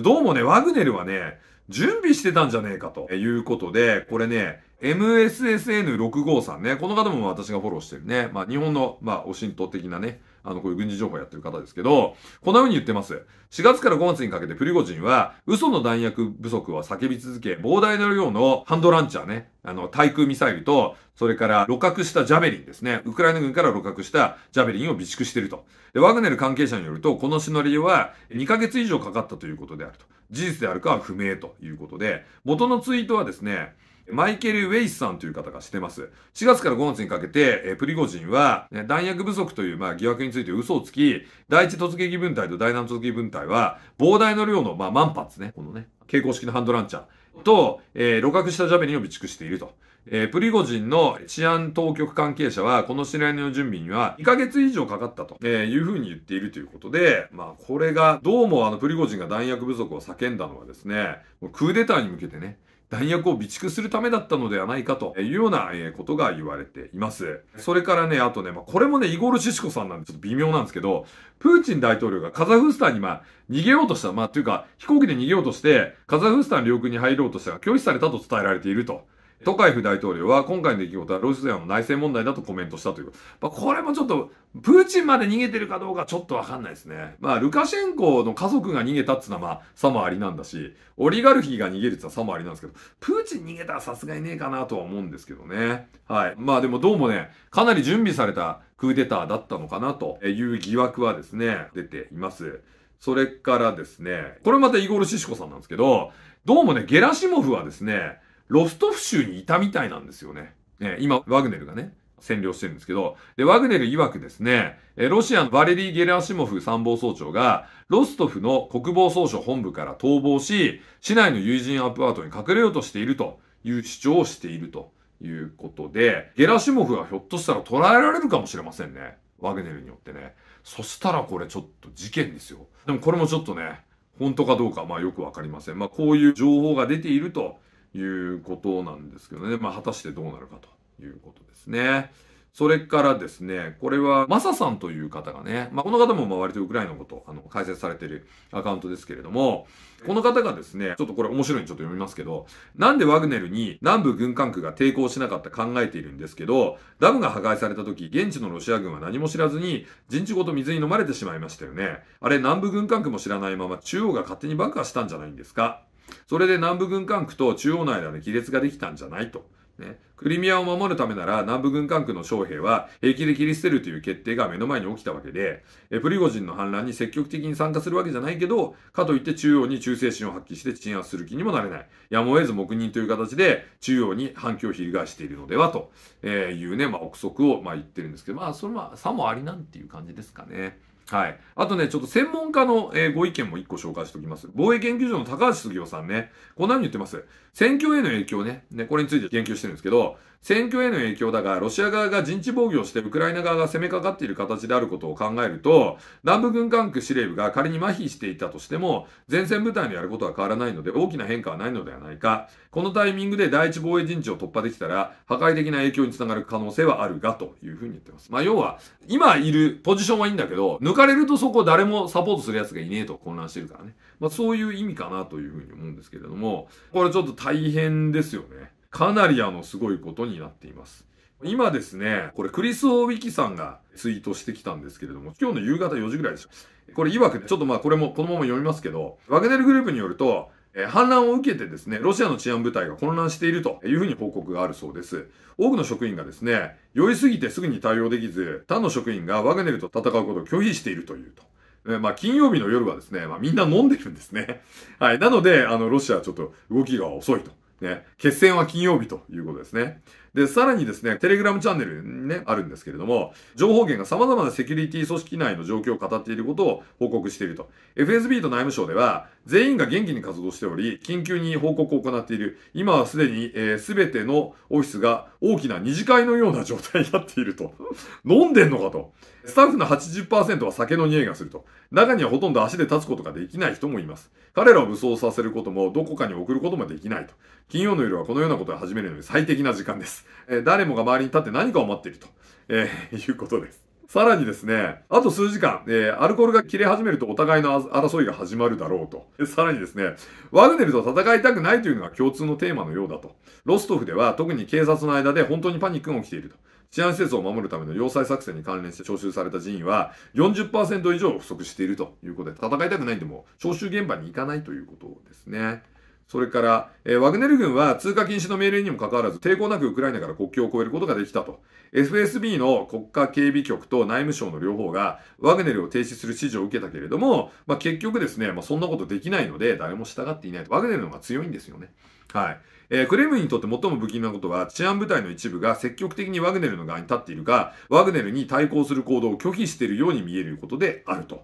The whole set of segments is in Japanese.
どうもね、ワグネルはね、準備してたんじゃねえかということで、これね、MSSN653 ね、この方も私がフォローしてるね、まあ日本の、まあオシント的なね、あの、こういう軍事情報やってる方ですけど、こんな風に言ってます。4月から5月にかけてプリゴジンは、嘘の弾薬不足は叫び続け、膨大な量のハンドランチャーね、あの、対空ミサイルと、それから露獲したジャベリンですね。ウクライナ軍から露獲したジャベリンを備蓄していると。で、ワグネル関係者によると、このシノリオは2ヶ月以上かかったということであると。事実であるかは不明ということで、元のツイートはですね、マイケル・ウェイスさんという方がしてます。4月から5月にかけて、えプリゴジンは、ね、弾薬不足という、まあ、疑惑について嘘をつき、第一突撃分隊と第7突撃分隊は、膨大な量の、まあ、万発ね、このね、蛍光式のハンドランチャーと、えー、露獲したジャベリンを備蓄していると。えー、プリゴジンの治安当局関係者は、この試練の準備には2ヶ月以上かかったと、えー、いうふうに言っているということで、まあ、これが、どうもあの、プリゴジンが弾薬不足を叫んだのはですね、もうクーデターに向けてね、弾薬を備蓄するためだったのではないかというようなことが言われています。それからね、あとね、まあ、これもね、イゴール・シシコさんなんでちょっと微妙なんですけど、プーチン大統領がカザフスタンにまあ、逃げようとした、まあ、というか、飛行機で逃げようとして、カザフスタン領空に入ろうとしたが、拒否されたと伝えられていると。トカエフ大統領は今回の出来事はロシアの内政問題だとコメントしたという。まあ、これもちょっと、プーチンまで逃げてるかどうかちょっとわかんないですね。まあ、ルカシェンコの家族が逃げたっつうのはまあ、さもありなんだし、オリガルヒが逃げるってのはさもありなんですけど、プーチン逃げたらさすがにねえかなとは思うんですけどね。はい。まあでもどうもね、かなり準備されたクーデターだったのかなという疑惑はですね、出ています。それからですね、これまたイゴール・シシコさんなんですけど、どうもね、ゲラシモフはですね、ロストフ州にいたみたいなんですよね。え今、ワグネルがね、占領してるんですけど、で、ワグネル曰くですね、えロシアのバレリー・ゲラシモフ参謀総長が、ロストフの国防総省本部から逃亡し、市内の友人アパートに隠れようとしているという主張をしているということで、ゲラシモフはひょっとしたら捕らえられるかもしれませんね。ワグネルによってね。そしたらこれちょっと事件ですよ。でもこれもちょっとね、本当かどうかまあよくわかりません。まあこういう情報が出ているということなんですけどね。まあ、果たしてどうなるかということですね。それからですね、これはマサさんという方がね、まあ、この方もま割とウクライナのこと、あの、解説されているアカウントですけれども、この方がですね、ちょっとこれ面白いんでちょっと読みますけど、なんでワグネルに南部軍管区が抵抗しなかった考えているんですけど、ダムが破壊された時、現地のロシア軍は何も知らずに、陣地ごと水に飲まれてしまいましたよね。あれ、南部軍管区も知らないまま中央が勝手に爆破したんじゃないんですかそれで南部軍管区と中央内での亀裂ができたんじゃないと。ね、クリミアを守るためなら南部軍管区の将兵は平気で切り捨てるという決定が目の前に起きたわけで、えプリゴジンの反乱に積極的に参加するわけじゃないけど、かといって中央に忠誠心を発揮して鎮圧する気にもなれない。やむを得ず黙認という形で中央に反響を翻しているのではというね、まあ、憶測をまあ言ってるんですけど、まあそれはさもありなんていう感じですかね。はい。あとね、ちょっと専門家の、えー、ご意見も一個紹介しておきます。防衛研究所の高橋杉雄さんね、こんなうに言ってます。選挙への影響ね、ね、これについて言及してるんですけど、選挙への影響だが、ロシア側が陣地防御をしてウクライナ側が攻めかかっている形であることを考えると、南部軍管区司令部が仮に麻痺していたとしても、前線部隊のやることは変わらないので、大きな変化はないのではないか。このタイミングで第一防衛陣地を突破できたら、破壊的な影響につながる可能性はあるが、という風に言ってます。まあ、要は、今いるポジションはいいんだけど、抜かれるとそこ誰もサポートする奴がいねえと混乱してるからね。まあそういう意味かなというふうに思うんですけれども、これちょっと大変ですよね。かなりあのすごいことになっています。今ですね、これクリス・オーウィキさんがツイートしてきたんですけれども、今日の夕方4時ぐらいでしょ。これ曰くね、ちょっとまあこれもこのまま読みますけど、ワグネルグループによると、え反乱を受けてですね、ロシアの治安部隊が混乱しているというふうに報告があるそうです。多くの職員がですね、酔いすぎてすぐに対応できず、他の職員がワグネルと戦うことを拒否しているというと。えまあ、金曜日の夜はですね、まあ、みんな飲んでるんですね。はい。なので、あの、ロシアはちょっと動きが遅いと。ね、決戦は金曜日ということですね。で、さらにですね、テレグラムチャンネルにね、あるんですけれども、情報源が様々なセキュリティ組織内の状況を語っていることを報告していると。FSB と内務省では、全員が元気に活動しており、緊急に報告を行っている。今はすでに、えー、すべてのオフィスが大きな二次会のような状態になっていると。飲んでんのかと。スタッフの80%は酒の匂いがすると。中にはほとんど足で立つことができない人もいます。彼らを武装させることも、どこかに送ることもできないと。金曜の夜はこのようなことを始めるのに最適な時間です。えー、誰もが周りに立って何かを待っていると、えー、いうことです。さらにですね、あと数時間、えー、アルコールが切れ始めるとお互いの争いが始まるだろうと。さらにですね、ワグネルと戦いたくないというのが共通のテーマのようだと。ロストフでは特に警察の間で本当にパニックが起きていると。治安施設を守るための要塞作戦に関連して徴収された人員は40%以上不足しているということで、戦いたくないんでも、徴収現場に行かないということですね。それから、えー、ワグネル軍は通過禁止の命令にもかかわらず、抵抗なくウクライナから国境を越えることができたと。FSB の国家警備局と内務省の両方が、ワグネルを停止する指示を受けたけれども、まあ、結局ですね、まあ、そんなことできないので、誰も従っていないと。ワグネルの方が強いんですよね。はい。えー、クレムにとって最も不気味なことは、治安部隊の一部が積極的にワグネルの側に立っているが、ワグネルに対抗する行動を拒否しているように見えることであると。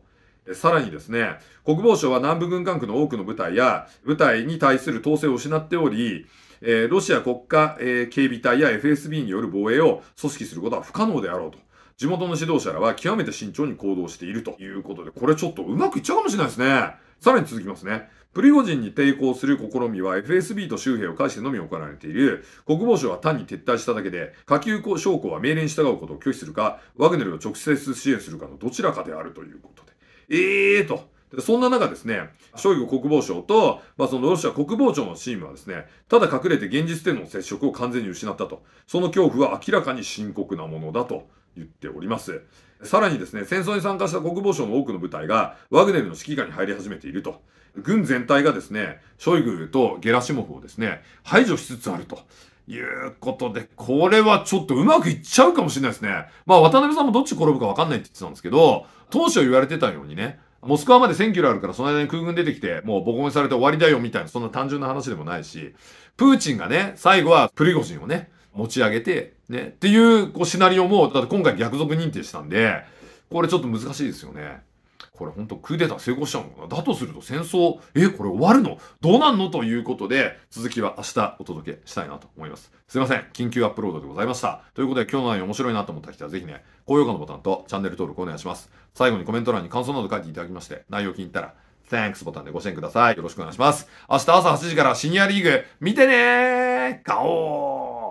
さらにですね、国防省は南部軍管区の多くの部隊や、部隊に対する統制を失っており、えー、ロシア国家、えー、警備隊や FSB による防衛を組織することは不可能であろうと。地元の指導者らは極めて慎重に行動しているということで、これちょっとうまくいっちゃうかもしれないですね。さらに続きますね。プリゴジンに抵抗する試みは FSB と周辺を介してのみ行われている。国防省は単に撤退しただけで、下級将校は命令に従うことを拒否するか、ワグネルを直接支援するかのどちらかであるということで。ええー、と。そんな中ですね、ショイグ国防相と、まあ、そのロシア国防庁のチームはですね、ただ隠れて現実での接触を完全に失ったと。その恐怖は明らかに深刻なものだと言っております。さらにですね、戦争に参加した国防省の多くの部隊が、ワグネルの指揮下に入り始めていると。軍全体がですね、ショイグとゲラシモフをですね、排除しつつあると。いうことで、これはちょっとうまくいっちゃうかもしれないですね。まあ、渡辺さんもどっち転ぶかわかんないって言ってたんですけど、当初言われてたようにね、モスクワまで1000キロあるから、その間に空軍出てきて、もうボコボコされて終わりだよ、みたいな、そんな単純な話でもないし、プーチンがね、最後はプリゴジンをね、持ち上げて、ね、っていう、こう、シナリオも、だって今回逆賊認定したんで、これちょっと難しいですよね。これほんとクーデター成功しちゃうのかなだとすると戦争、え、これ終わるのどうなんのということで、続きは明日お届けしたいなと思います。すいません。緊急アップロードでございました。ということで今日の内容面白いなと思った人はぜひね、高評価のボタンとチャンネル登録お願いします。最後にコメント欄に感想など書いていただきまして、内容気に入ったら、Thanks ボタンでご支援ください。よろしくお願いします。明日朝8時からシニアリーグ、見てねーガオー